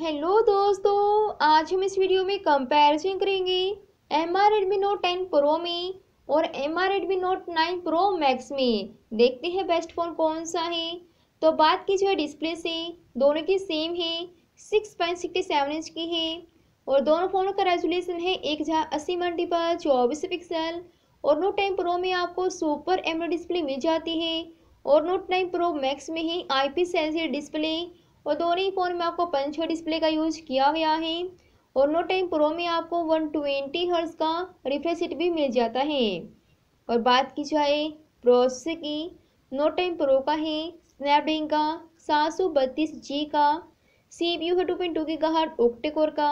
hello दोस्तों आज हम इस वीडियो में कंपैरिजन करेंगे M R Redmi note ten pro में और M R Redmi note nine pro max में देखते हैं बेस्ट फ़ोन कौन सा है तो बात की जो डिस्प्ले से दोनों की सेम है six point sixty seven inch की है और दोनों फ़ोनों का रेजोल्यूशन है एक हज़ार अस्सी मल्टीपल चौबीस पिक्सल और नोट टेन प्रो में आपको सुपर एमरो डिस्प्ले मिल जाती है और नोट नाइन प्रो मैक्स में ही आई पी डिस्प्ले और दोनों ही फ़ोन में आपको पंच डिस्प्ले का यूज़ किया गया है और नोट टेन प्रो में आपको वन ट्वेंटी हर्ज का रिफ्रेश भी मिल जाता है और बात की जाए प्रोसेसर की नोट टेन प्रो का है स्नैपड्रैगन का सात सौ बत्तीस जी का सी है टू पॉइंट टू की गहट ओक्टेकोर का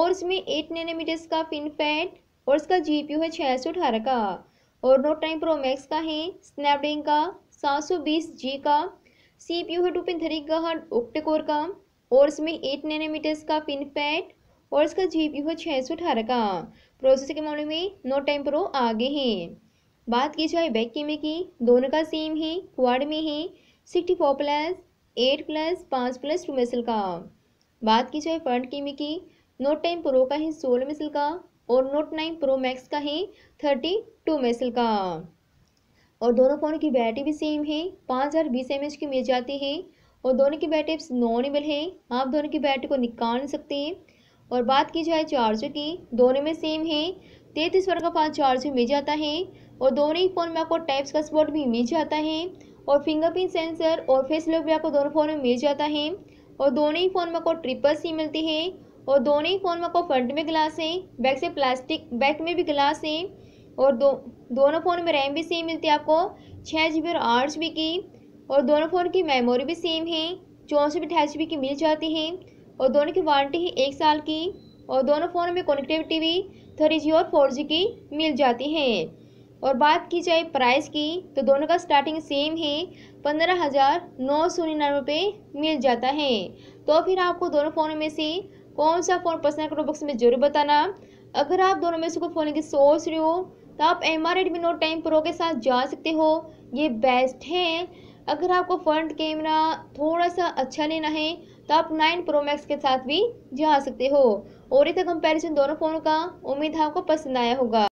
और इसमें एट नैनोमीटर्स का फिनफैट और इसका जी है छः सौ अठारह का और नोट टाइम प्रो मैक्स का है स्नैपड्रैगन का सात सौ बीस जी का सी पी यू है टू थ्री गहन ओक्टेकोर का और इसमें एट नैनोमीटर्स का पिन और इसका जी पी है छः सौ अठारह का प्रोसेसर के मामले में नोट टाइम प्रो आगे हैं बात की जाए बैक कैमरे की दोनों का सेम है क्वाड में है sixty four plus eight plus पाँच प्लस टू मिसल का बात की जाए फ्रंट कैमरे की नोट टेन प्रो का है सोलह मिसल का और नोट नाइन प्रो मैक्स का है थर्टी टू मिसल का और दोनों फ़ोन की बैटरी भी सेम है पाँच हज़ार बीस एम एच की मिल जाती है और दोनों की बैटरी नॉन एबल है आप दोनों की बैटरी को निकाल नहीं सकते हैं और बात की जाए चार्जर की दोनों में सेम है तैंतीस वर्ग का पाँच चार्जर मिल जाता है और दोनों ही फ़ोन में आपको टाइप्स का सपोर्ट भी मिल जाता है और फिंगरप्रिंट सेंसर और फेस लॉक भी आपको दोनों फ़ोन में मिल जाता है और दोनों ही फ़ोन में आपको ट्रिपल सी मिलती है और दोनों ही फ़ोन में आपको फ्रंट में ग्लास है बैक से प्लास्टिक बैक में भी ग्लास है और दो दोनों फ़ोन में रैम भी सेम मिलती है आपको छः जी बी और आठ जी बी की और दोनों फ़ोन की मेमोरी भी सेम है चौंसठ अठाईस जी बी की मिल जाती है और दोनों की वारंटी है एक साल की और दोनों फ़ोन में कनेक्टिविटी भी थ्री जी और फोर जी की मिल जाती है और बात की जाए प्राइस की तो दोनों का स्टार्टिंग सेम है पंद्रह हज़ार नौ सौ निन्यानवे रुपये मिल जाता है तो फिर आपको दोनों फ़ोनों में से कौन सा फ़ोन पसंद करो बॉक्स में जरूर बताना अगर आप दोनों में से कोई फ़ोन की सोच रहे हो तो आप M R note ten pro के साथ जा सकते हो ये बेस्ट हैं अगर आपको फ्रंट कैमरा थोड़ा सा अच्छा लेना है तो आप नाइन प्रो मैक्स के साथ भी जा सकते हो और इसका कंपैरिजन दोनों फ़ोन का उम्मीद आपको पसंद आया होगा